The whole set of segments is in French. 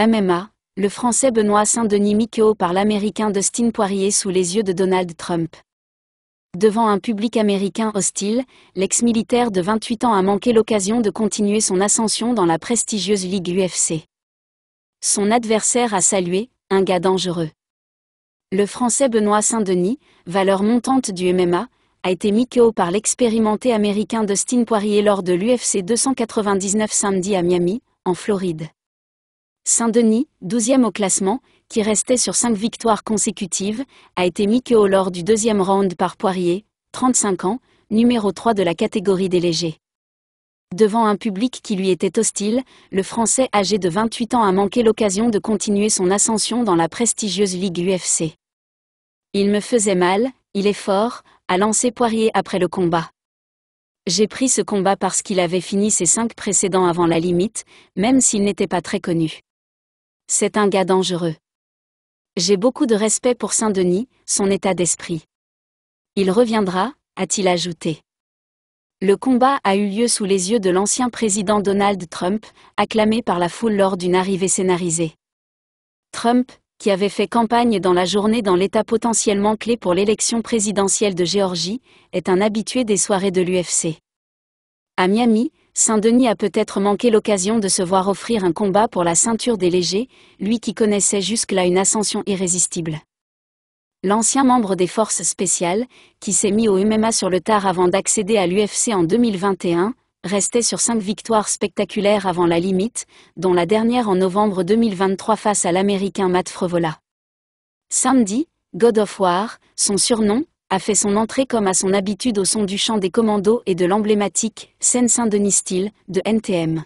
MMA, le Français Benoît Saint-Denis mis par l'Américain Dustin Poirier sous les yeux de Donald Trump. Devant un public américain hostile, l'ex-militaire de 28 ans a manqué l'occasion de continuer son ascension dans la prestigieuse ligue UFC. Son adversaire a salué « un gars dangereux ». Le Français Benoît Saint-Denis, valeur montante du MMA, a été mis par l'expérimenté américain Dustin Poirier lors de l'UFC 299 samedi à Miami, en Floride. Saint-Denis, 12e au classement, qui restait sur cinq victoires consécutives, a été mis au lors du deuxième round par Poirier, 35 ans, numéro 3 de la catégorie des légers. Devant un public qui lui était hostile, le Français âgé de 28 ans a manqué l'occasion de continuer son ascension dans la prestigieuse Ligue UFC. Il me faisait mal, il est fort, a lancé Poirier après le combat. J'ai pris ce combat parce qu'il avait fini ses cinq précédents avant la limite, même s'il n'était pas très connu. C'est un gars dangereux. J'ai beaucoup de respect pour Saint-Denis, son état d'esprit. Il reviendra, a-t-il ajouté. Le combat a eu lieu sous les yeux de l'ancien président Donald Trump, acclamé par la foule lors d'une arrivée scénarisée. Trump, qui avait fait campagne dans la journée dans l'État potentiellement clé pour l'élection présidentielle de Géorgie, est un habitué des soirées de l'UFC. À Miami, Saint-Denis a peut-être manqué l'occasion de se voir offrir un combat pour la ceinture des légers, lui qui connaissait jusque-là une ascension irrésistible. L'ancien membre des forces spéciales, qui s'est mis au MMA sur le tard avant d'accéder à l'UFC en 2021, restait sur cinq victoires spectaculaires avant la limite, dont la dernière en novembre 2023 face à l'Américain Matt Frevola. Samedi, God of War, son surnom, a fait son entrée comme à son habitude au son du chant des commandos et de l'emblématique Seine-Saint-Denis Style de NTM.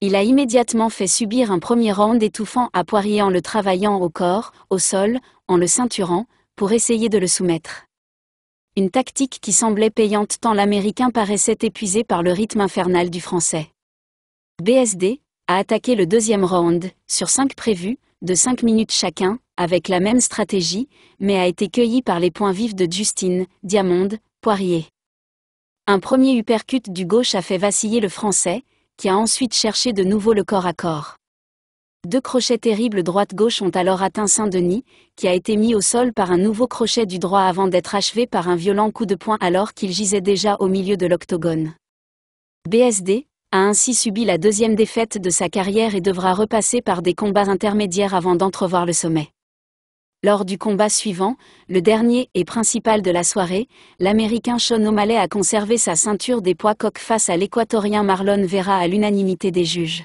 Il a immédiatement fait subir un premier round étouffant à Poirier en le travaillant au corps, au sol, en le ceinturant, pour essayer de le soumettre. Une tactique qui semblait payante tant l'Américain paraissait épuisé par le rythme infernal du Français. BSD a attaqué le deuxième round, sur cinq prévus, de cinq minutes chacun, avec la même stratégie, mais a été cueilli par les points vifs de Justine, Diamond, Poirier. Un premier uppercut du gauche a fait vaciller le Français, qui a ensuite cherché de nouveau le corps à corps. Deux crochets terribles droite-gauche ont alors atteint Saint-Denis, qui a été mis au sol par un nouveau crochet du droit avant d'être achevé par un violent coup de poing alors qu'il gisait déjà au milieu de l'octogone. BSD a ainsi subi la deuxième défaite de sa carrière et devra repasser par des combats intermédiaires avant d'entrevoir le sommet. Lors du combat suivant, le dernier et principal de la soirée, l'Américain Sean O'Malley a conservé sa ceinture des poids coques face à l'Équatorien Marlon Vera à l'unanimité des juges.